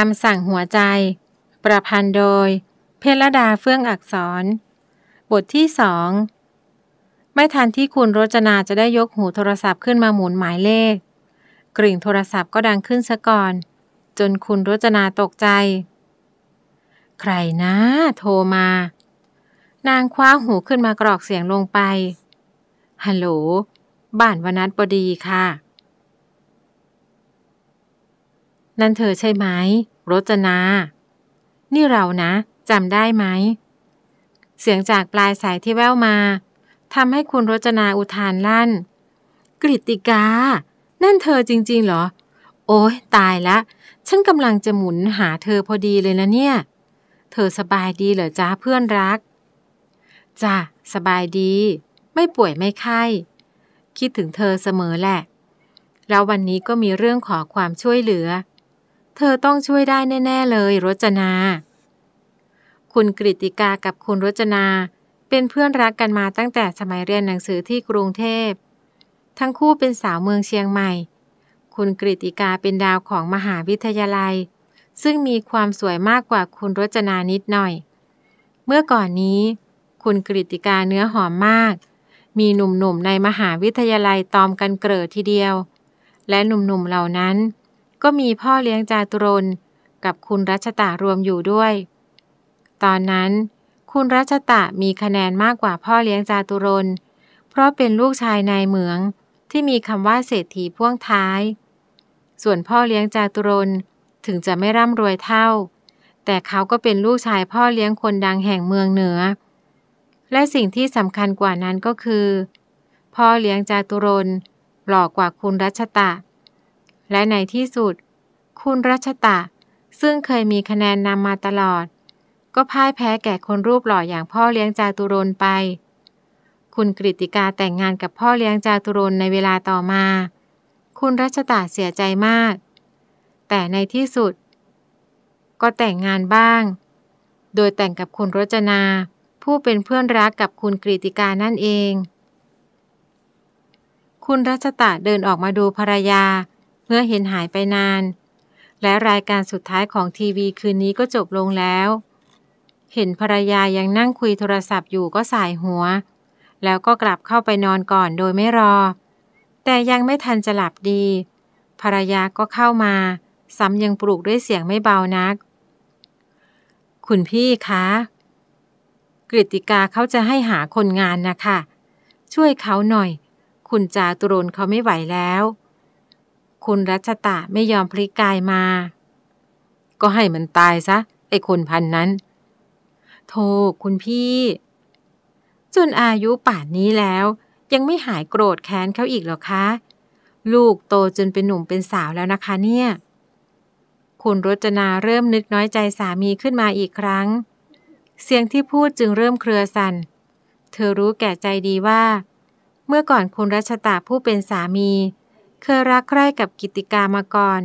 คำสั่งหัวใจ ประพันธ์โดย เพลดาเฟื่องอักษร บทที่สอง ไม่ทันที่คุณรจนาจะได้ยกหูโทรศัพท์ขึ้นมาหมุนหมายเลข กริ่งโทรศัพท์ก็ดังขึ้นซะก่อน จนคุณรจนาตกใจ ใครนะ โทรมา นางคว้าหูขึ้นมากรอกเสียงลงไปฮัลโหลบ้านวนัทบดีค่ะนั่นเธอใช่ไหม รจนา นี่เรานะ จำได้ไหม เสียงจากปลายสายที่แว่วมาทำให้คุณรจนาอุทานลั่นกริติกา นั่นเธอจริง ๆ เหรอ โอ้ย ตายละ ฉันกำลังจะหมุนหาเธอพอดีเลยนะเนี่ย เธอสบายดีเหรอจ้าเพื่อนรัก จ้าสบายดี ไม่ป่วยไม่ไข้ คิดถึงเธอเสมอแหละ แล้ววันนี้ก็มีเรื่องขอความช่วยเหลือเธอต้องช่วยได้แน่ๆเลยรจนา คุณกริติกากับคุณรจนาเป็นเพื่อนรักกันมาตั้งแต่สมัยเรียนหนังสือที่กรุงเทพ ทั้งคู่เป็นสาวเมืองเชียงใหม่ คุณกริติกาเป็นดาวของมหาวิทยาลัย ซึ่งมีความสวยมากกว่าคุณรจนานิดหน่อย เมื่อก่อนนี้ คุณกริติกาเนื้อหอมมาก มีหนุ่มๆในมหาวิทยาลัยตอมกันเกลอทีเดียว และหนุ่มๆเหล่านั้นก็มีพ่อเลี้ยงจาตุรนกับคุณรัชตารวมอยู่ด้วย ตอนนั้น คุณรัชตะมีคะแนนมากกว่าพ่อเลี้ยงจาตุรน เพราะเป็นลูกชายนายเหมืองที่มีคำว่าเศรษฐีพ่วงท้าย ส่วนพ่อเลี้ยงจาตุรนถึงจะไม่ร่ำรวยเท่า แต่เขาก็เป็นลูกชายพ่อเลี้ยงคนดังแห่งเมืองเหนือ และสิ่งที่สำคัญกว่านั้นก็คือ พ่อเลี้ยงจาตุรนหล่อกว่าคุณรัชตะเและในที่สุด คุณรัชตะ ซึ่งเคยมีคะแนนนำมาตลอด ก็พ่ายแพ้แก่คนรูปหล่ออย่างพ่อเลี้ยงจาตุรนไป คุณกริติกาแต่งงานกับพ่อเลี้ยงจาตุรนในเวลาต่อมา คุณรัชตะเสียใจมาก แต่ในที่สุด ก็แต่งงานบ้าง โดยแต่งกับคุณรจนา ผู้เป็นเพื่อนรักกับคุณกริติกานั่นเอง คุณรัชตะเดินออกมาดูภรรยาเมื่อเห็นหายไปนาน และรายการสุดท้ายของทีวีคืนนี้ก็จบลงแล้ว เห็นภรรยายังนั่งคุยโทรศัพท์อยู่ก็สายหัว แล้วก็กลับเข้าไปนอนก่อนโดยไม่รอ แต่ยังไม่ทันจะหลับดี ภรรยาก็เข้ามา ซ้ำยังปลุกด้วยเสียงไม่เบานัก คุณพี่คะกริติกาเขาจะให้หาคนงานนะคะช่วยเขาหน่อย คุณจาตุรนเขาไม่ไหวแล้วคุณรัชตะไม่ยอมพลิกกายมา ก็ให้มันตายซะ ไอ้คนพันนั้น โทคุณพี่ จนอายุป่านนี้แล้ว ยังไม่หายโกรธแค้นเขาอีกหรอคะ ลูกโตจนเป็นหนุ่มเป็นสาวแล้วนะคะเนี่ย คุณรจนาเริ่มนึกน้อยใจสามีขึ้นมาอีกครั้ง เสียงที่พูดจึงเริ่มเครือสันนเธอรู้แก่ใจดีว่า เมื่อก่อนคุณรัชตาผู้เป็นสามีเคยรักใคร่กับ กิติกา มาก่อน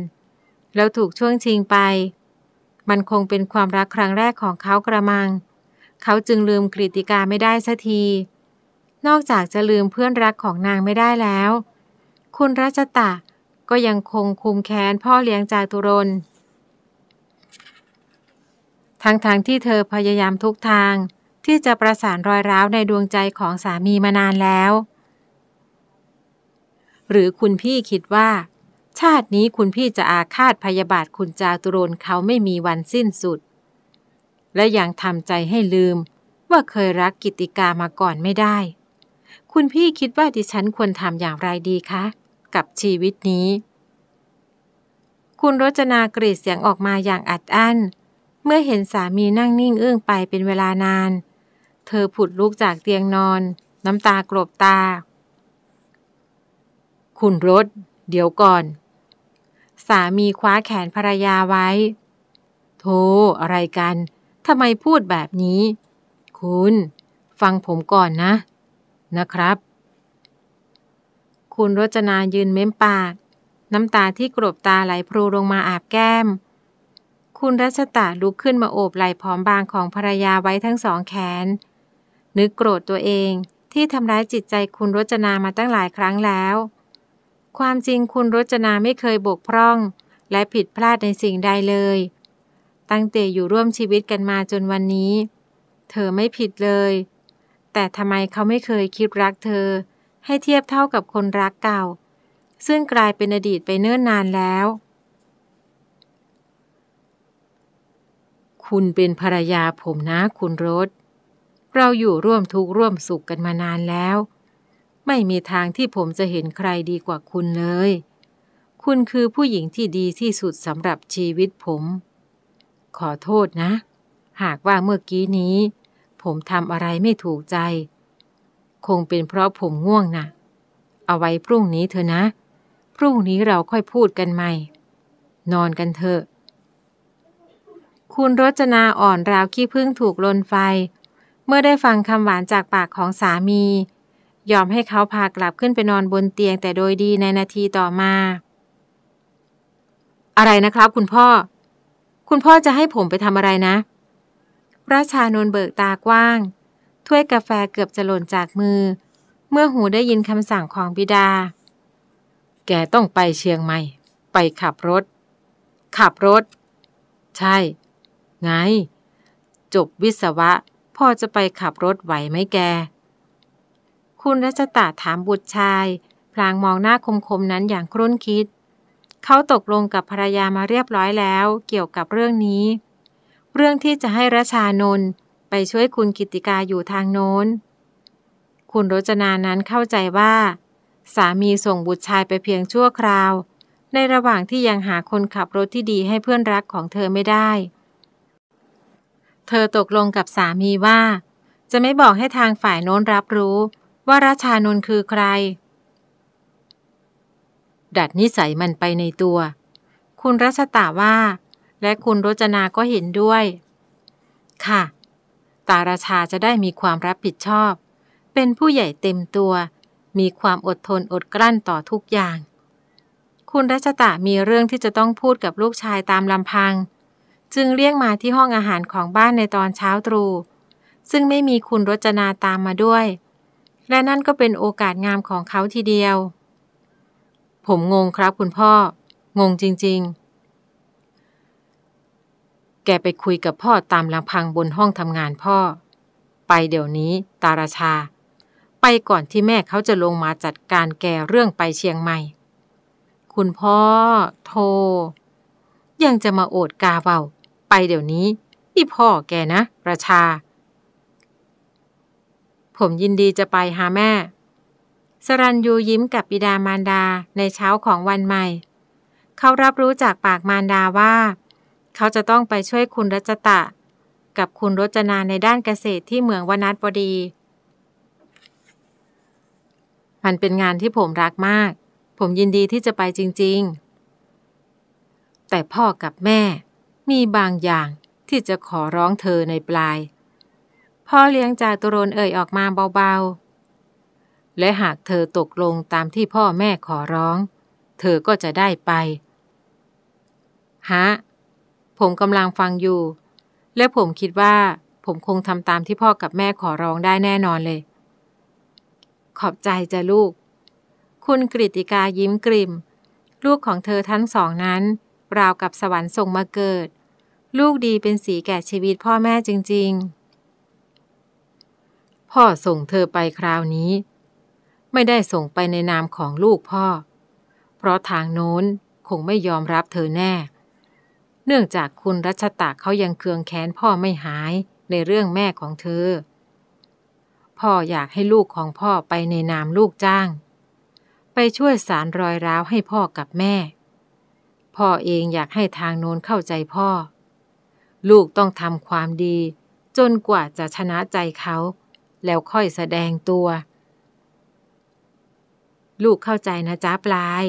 แล้วถูกช่วงชิงไป มันคงเป็นความ รัก ครั้ง แรกของเขากระมัง เขาจึงลืมกิติกา ไม่ได้สักที นอกจากจะลืมเพื่อนรักของนางไม่ได้แล้ว คุณรัชตะก็ยังคงคุมแค้น พ่อเลี้ยงจาตุรนทั้งๆทที่เธอพยายามทุกทางที่จะประสานรอยร้าวในดวงใจของสามีมานานแล้วหรือคุณพี่คิดว่า ชาตินี้คุณพี่จะอาฆาตพยาบาทคุณจาตุรนเขาไม่มีวันสิ้นสุด และยังทำใจให้ลืมว่าเคยรักกิติกามาก่อนไม่ได้ คุณพี่คิดว่าดิฉันควรทำอย่างไรดีคะกับชีวิตนี้ คุณรจนากรีดเสียงออกมาอย่างอัดอั้นเมื่อเห็นสามีนั่งนิ่งเอื้องไปเป็นเวลานาน เธอผุดลุกจากเตียงนอน น้ำตากรบตาคุณรถเดี๋ยวก่อน สามีคว้าแขนภรรยาไว้โธ่อะไรกันทำไมพูดแบบนี้ คุณ ฟังผมก่อนนะ นะครับ คุณรจนายืนเม้มปาก น้ำตาที่กรบตาไหลพรูลงมาอาบแก้ม คุณรัชตาลุกขึ้นมาโอบไหล่ผอมบางของภรรยาไว้ทั้งสองแขน นึกโกรธตัวเองที่ทำร้ายจิตใจคุณรจนามาตั้งหลายครั้งแล้วความจริงคุณรจนาไม่เคยบกพร่องและผิดพลาดในสิ่งใดเลย ตั้งแต่อยู่ร่วมชีวิตกันมาจนวันนี้ เธอไม่ผิดเลย แต่ทำไมเขาไม่เคยคิดรักเธอ ให้เทียบเท่ากับคนรักเก่า ซึ่งกลายเป็นอดีตไปเนิ่นนานแล้ว คุณเป็นภรรยาผมนะคุณรถเราอยู่ร่วมทุกข์ร่วมสุขกันมานานแล้วไม่มีทางที่ผมจะเห็นใครดีกว่าคุณเลย คุณคือผู้หญิงที่ดีที่สุดสำหรับชีวิตผม ขอโทษนะ หากว่าเมื่อกี้นี้ ผมทำอะไรไม่ถูกใจ คงเป็นเพราะผมง่วงนะ่ะ เอาไว้พรุ่งนี้เถอะนะ พรุ่งนี้เราค่อยพูดกันใหม่ นอนกันเถอะ คุณรจนาอ่อนราวขี้พึ่งถูกลนไฟ เมื่อได้ฟังคำหวานจากปากของสามียอมให้เขาพากลับขึ้นไปนอนบนเตียงแต่โดยดีในนาทีต่อมา อะไรนะครับคุณพ่อ คุณพ่อจะให้ผมไปทำอะไรนะ ราชานนเบิกตากว้าง ถ้วยกาแฟเกือบจะหล่นจากมือ เมื่อหูได้ยินคำสั่งของบิดา แกต้องไปเชียงใหม่ ไปขับรถ ขับรถ ใช่ ไง จบวิศวะ พ่อจะไปขับรถไหวไหมแกคุณรัชตาถามบุตรชายพลางมองหน้าคมๆ นั้นอย่างครุ่นคิด เขาตกลงกับภรรยามาเรียบร้อยแล้ว เกี่ยวกับเรื่องนี้ เรื่องที่จะให้รัชานนท์ไปช่วยคุณกิติกาอยู่ทางโน้นคุณรจนานั้นเข้าใจว่า สามีส่งบุตรชายไปเพียงชั่วคราว ในระหว่างที่ยังหาคนขับรถที่ดีให้เพื่อนรักของเธอไม่ได้ เธอตกลงกับสามีว่า จะไม่บอกให้ทางฝ่ายโน้นรับรู้ว่าราชานนท์คือใคร ดัดนิสัยมันไปในตัว คุณรัชตาว่า และคุณรจนาก็เห็นด้วย ค่ะ ตาราชาจะได้มีความรับผิดชอบ เป็นผู้ใหญ่เต็มตัว มีความอดทนอดกลั้นต่อทุกอย่าง คุณรัชตะมีเรื่องที่จะต้องพูดกับลูกชายตามลำพัง จึงเรียกมาที่ห้องอาหารของบ้านในตอนเช้าตรู่ ซึ่งไม่มีคุณรจนาตามมาด้วยและนั่นก็เป็นโอกาสงามของเขาทีเดียว ผมงงครับ คุณพ่อ งงจริง ๆ แกไปคุยกับพ่อตามลำพังบนห้องทำงานพ่อ ไปเดี๋ยวนี้ ตาราชา ไปก่อนที่แม่เขาจะลงมาจัดการแกเรื่องไปเชียงใหม่ คุณพ่อ โทรยังจะมาโอดกาเบา ไปเดี๋ยวนี้นี่พ่อแกนะ ประชาผมยินดีจะไปหาแม่ สรัญยูยิ้มกับบิดามารดาในเช้าของวันใหม่ เขารับรู้จากปากมารดาว่า เขาจะต้องไปช่วยคุณรัชตะ กับคุณรจนาในด้านเกษตรที่เมืองวนัทบดี มันเป็นงานที่ผมรักมาก ผมยินดีที่จะไปจริง ๆ แต่พ่อกับแม่มีบางอย่างที่จะขอร้องเธอในปลายพ่อเลี้ยงจาตุรนเอ่ยออกมาเบาๆ และหากเธอตกลงตามที่พ่อแม่ขอร้อง เธอก็จะได้ไป ฮะ ผมกำลังฟังอยู่ และผมคิดว่าผมคงทำตามที่พ่อกับแม่ขอร้องได้แน่นอนเลย ขอบใจจ้ะลูก คุณกริติกายิ้มกริมลูกของเธอทั้งสองนั้น ราวกับสวรรค์ส่งมาเกิด ลูกดีเป็นสีแก่ชีวิตพ่อแม่จริง ๆพ่อส่งเธอไปคราวนี้ ไม่ได้ส่งไปในนามของลูกพ่อ เพราะทางโน้นคงไม่ยอมรับเธอแน่ เนื่องจากคุณรัชตะเขายังเคืองแค้นพ่อไม่หายในเรื่องแม่ของเธอ พ่ออยากให้ลูกของพ่อไปในนามลูกจ้าง ไปช่วยสารรอยร้าวให้พ่อกับแม่ พ่อเองอยากให้ทางโน้นเข้าใจพ่อ ลูกต้องทำความดี จนกว่าจะชนะใจเขาแล้วค่อยแสดงตัว ลูกเข้าใจนะจ๊ะปลาย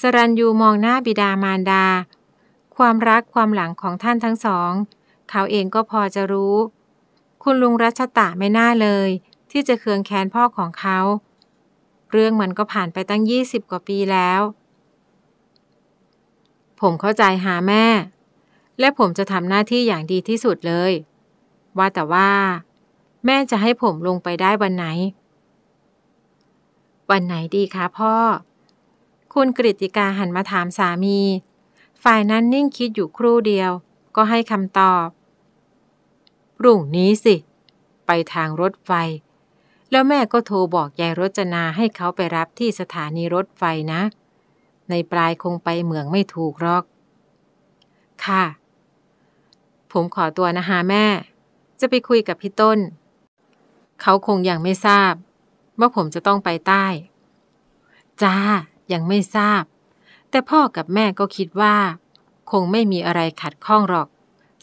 สรัญยูมองหน้าบิดามารดา ความรักความหลังของท่านทั้งสอง เขาเองก็พอจะรู้ คุณลุงรัชตะไม่น่าเลย ที่จะเคืองแค้นพ่อของเขา เรื่องมันก็ผ่านไปตั้งยี่สิบกว่าปีแล้ว ผมเข้าใจหาแม่ และผมจะทำหน้าที่อย่างดีที่สุดเลย ว่าแต่ว่าแม่จะให้ผมลงไปได้วันไหน วันไหนดีคะพ่อ คุณกริติกาหันมาถามสามี ฝ่ายนั้นนิ่งคิดอยู่ครู่เดียว ก็ให้คำตอบ รุ่งนี้สิ ไปทางรถไฟ แล้วแม่ก็โทรบอกยายรจนาให้เขาไปรับที่สถานีรถไฟนะ ในปลายคงไปเมืองไม่ถูกหรอก ค่ะ ผมขอตัวนะฮะแม่ จะไปคุยกับพี่ต้นเขาคงยังไม่ทราบว่าผมจะต้องไปใต้ จ้ายังไม่ทราบ แต่พ่อกับแม่ก็คิดว่า คงไม่มีอะไรขัดข้องหรอก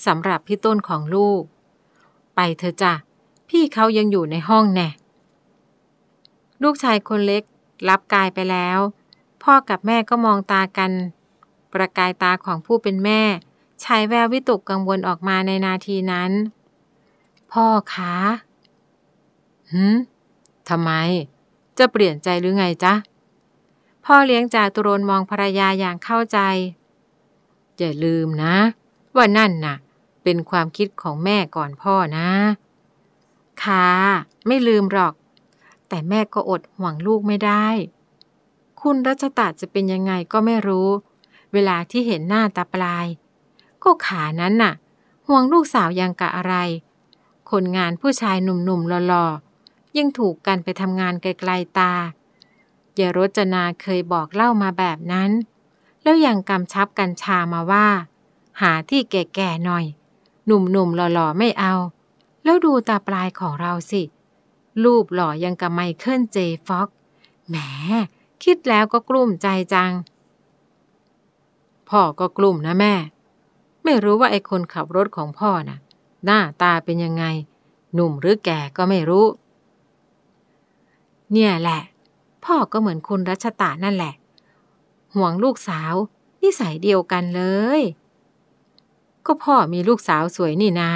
สำหรับพี่ต้นของลูก ไปเถอะจ้ะพี่เขายังอยู่ในห้องแน่ลูกชายคนเล็ก รับกายไปแล้ว พ่อกับแม่ก็มองตากัน ประกายตาของผู้เป็นแม่ชายแวววิตกกังวลออกมาในนาทีนั้น พ่อคะหืมทำไมจะเปลี่ยนใจหรือไงจ๊ะพ่อเลี้ยงจากตุรนมองภรรยาอย่างเข้าใจ อย่าลืมนะ ว่านั่นน่ะ เป็นความคิดของแม่ก่อนพ่อนะค่ะไม่ลืมหรอก แต่แม่ก็อดห่วงลูกไม่ได้ คุณรัชตาจะเป็นยังไงก็ไม่รู้ เวลาที่เห็นหน้าตาปลาย ก็ขานั้นน่ะห่วงลูกสาวยังกะอะไร คนงานผู้ชายหนุ่มๆหล่อๆยังถูกกันไปทำงานไกลๆตาเยรจนาเคยบอกเล่ามาแบบนั้น แล้วยังกำชับกัญชามาว่า หาที่แก่ๆหน่อย หนุ่มๆหล่อๆไม่เอา แล้วดูตาปลายของเราสิ รูปหล่อยังกับไมเคิลเจฟ็อกแหมคิดแล้วก็กลุ้มใจจัง พ่อก็กลุ้มนะ แม่ ไม่รู้ว่าไอ้คนขับรถของพ่อนะ่ะ หน้าตาเป็นยังไง หนุ่มหรือแก่ก็ไม่รู้เนี่ยแหละ พ่อก็เหมือนคุณรัชตานั่นแหละ ห่วงลูกสาวนิสัยเดียวกันเลย ก็พ่อมีลูกสาวสวยนี่นา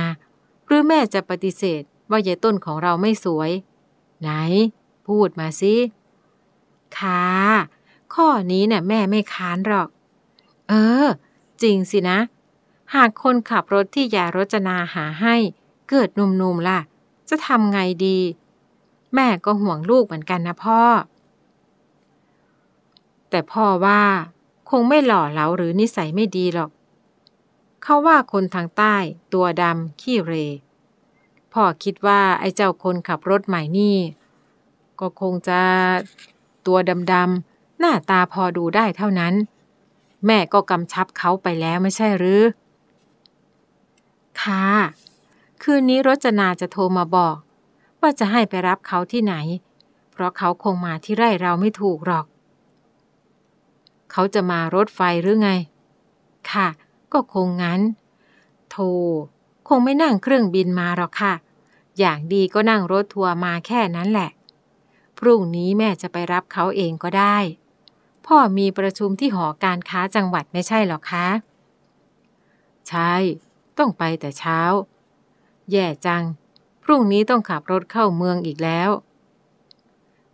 หรือแม่จะปฏิเสธว่ายายต้นของเราไม่สวย ไหน พูดมาสิ ค่ะ ข้อนี้เนะ่ยแม่ไม่ค้านหรอก เออ จริงสินะ หากคนขับรถที่ยารจนาหาให้ เกิดหนุ่มๆล่ะ จะทำไงดีแม่ก็ห่วงลูกเหมือนกันนะพ่อ แต่พ่อว่าคงไม่หล่อเหลาหรือนิสัยไม่ดีหรอก เขาว่าคนทางใต้ ตัวดำขี้เร พ่อคิดว่าไอ้เจ้าคนขับรถใหม่นี่ก็คงจะตัวดำๆหน้าตาพอดูได้เท่านั้น แม่ก็กำชับเขาไปแล้วไม่ใช่หรือ ค่ะ คืนนี้รจนาจะโทรมาบอกว่าจะให้ไปรับเขาที่ไหน เพราะเขาคงมาที่ไร่เราไม่ถูกหรอก เขาจะมารถไฟหรือไง ค่ะ ก็คงงั้น โทคงไม่นั่งเครื่องบินมาหรอกค่ะ อย่างดีก็นั่งรถทัวร์มาแค่นั้นแหละ พรุ่งนี้แม่จะไปรับเขาเองก็ได้ พ่อมีประชุมที่หอการค้าจังหวัดไม่ใช่หรอคะ ใช่ ต้องไปแต่เช้า แย่จังพรุ่งนี้ต้องขับรถเข้าเมืองอีกแล้ว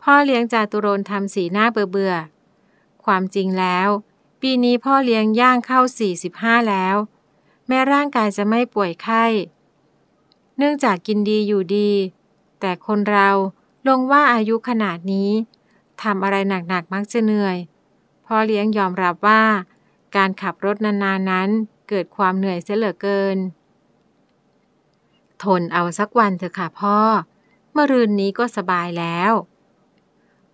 พ่อเลี้ยงจาตุรนทำสีหน้าเบื่อ ความจริงแล้ว ปีนี้พ่อเลี้ยงย่างเข้า 45แล้ว แม้ร่างกายจะไม่ป่วยไข้ เนื่องจากกินดีอยู่ดี แต่คนเราลงว่าอายุขนาดนี้ ทำอะไรหนักๆมักจะเหนื่อย พ่อเลี้ยงยอมรับว่า การขับรถนานๆนั้นเกิดความเหนื่อยเสียเหลือเกินทนเอาสักวันเถอะค่ะพ่อ เมื่อรืนนี้ก็สบายแล้ว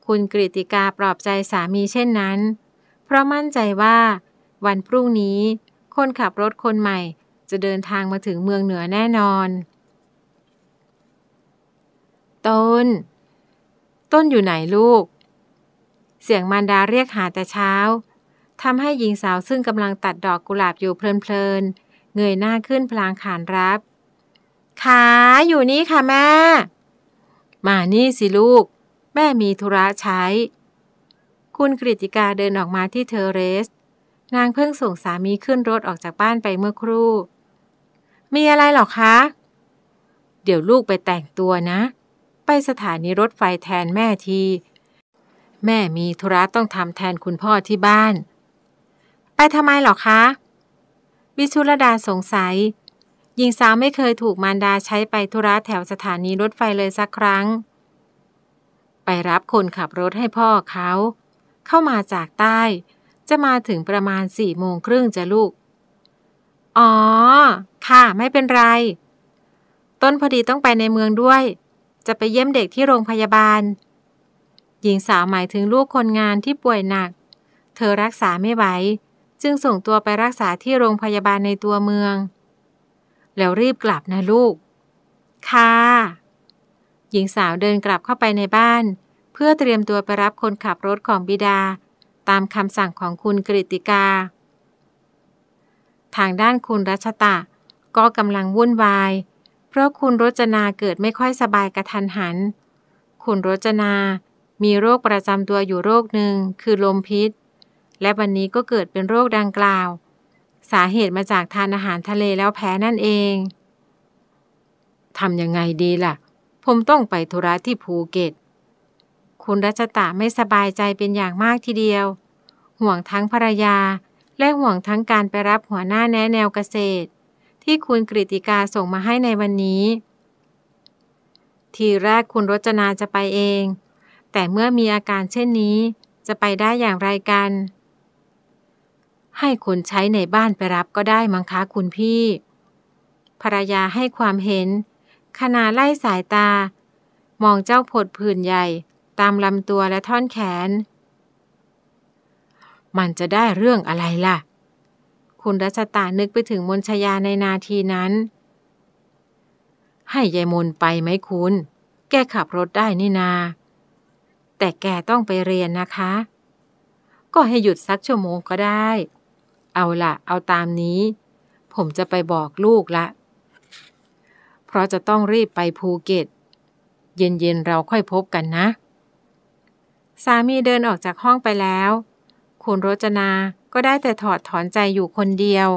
คุณกริติกาปลอบใจสามีเช่นนั้น เพราะมั่นใจว่า วันพรุ่งนี้คนขับรถคนใหม่ จะเดินทางมาถึงเมืองเหนือแน่นอน ต้น ต้นอยู่ไหนลูก เสียงมารดาเรียกหาแต่เช้า ทำให้หญิงสาวซึ่งกำลังตัดดอกกุหลาบอยู่เพลินๆเงยหน้าขึ้นพลางขานรับขาอยู่นี่ค่ะแม่มานี่สิลูก แม่มีธุระใช้ คุณกริติกาเดินออกมาที่เทเรสนางเพิ่งส่งสามีขึ้นรถออกจากบ้านไปเมื่อครู่ มีอะไรหรอคะ เดี๋ยวลูกไปแต่งตัวนะ ไปสถานีรถไฟแทนแม่ที แม่มีธุระต้องทำแทนคุณพ่อที่บ้าน ไปทำไมหรอคะ วิชุรดาสงสัยหญิงสาวไม่เคยถูกมารดาใช้ไปธุระแถวสถานีรถไฟเลยสักครั้ง ไปรับคนขับรถให้พ่อเขา เข้ามาจากใต้ จะมาถึงประมาณสี่โมงครึ่งจะลูก อ๋อ ค่ะ ไม่เป็นไร ต้นพอดีต้องไปในเมืองด้วย จะไปเยี่ยมเด็กที่โรงพยาบาล หญิงสาวหมายถึงลูกคนงานที่ป่วยหนัก เธอรักษาไม่ไหว จึงส่งตัวไปรักษาที่โรงพยาบาลในตัวเมืองแล้วรีบกลับนะลูก ค่ะ หญิงสาวเดินกลับเข้าไปในบ้าน เพื่อเตรียมตัวไปรับคนขับรถของบิดา ตามคำสั่งของคุณกริติกา ทางด้านคุณรัชตะ ก็กำลังวุ่นวาย เพราะคุณรจนาเกิดไม่ค่อยสบายกระทันหัน คุณรจนามีโรคประจำตัวอยู่โรคหนึ่ง คือลมพิษ และวันนี้ก็เกิดเป็นโรคดังกล่าวสาเหตุมาจากทานอาหารทะเลแล้วแพ้นั่นเอง ทำยังไงดีล่ะ ผมต้องไปธุระที่ภูเก็ต คุณรัชตะไม่สบายใจเป็นอย่างมากทีเดียว ห่วงทั้งภรรยาและห่วงทั้งการไปรับหัวหน้าแนะแนวเกษตร ที่คุณกริติกาส่งมาให้ในวันนี้ ทีแรกคุณรจนาจะไปเอง แต่เมื่อมีอาการเช่นนี้จะไปได้อย่างไรกันให้คนใช้ในบ้านไปรับก็ได้มั้งคะคุณพี่ภรรยาให้ความเห็นขณะไล่สายตา มองเจ้าผดผื่นใหญ่ ตามลำตัวและท่อนแขน มันจะได้เรื่องอะไรล่ะ คุณรัชตานึกไปถึงมนชยาในนาทีนั้น ให้ยายมนไปไหมคุณ แกขับรถได้นี่นา แต่แกต้องไปเรียนนะคะ ก็ให้หยุดสักชั่วโมงก็ได้เอาละเอาตามนี้ ผมจะไปบอกลูกละ เพราะจะต้องรีบไปภูเก็ต เย็น ๆ เราค่อยพบกันนะ สามีเดินออกจากห้องไปแล้ว คุณโรจนาก็ได้แต่ถอดถอนใจอยู่คนเดียว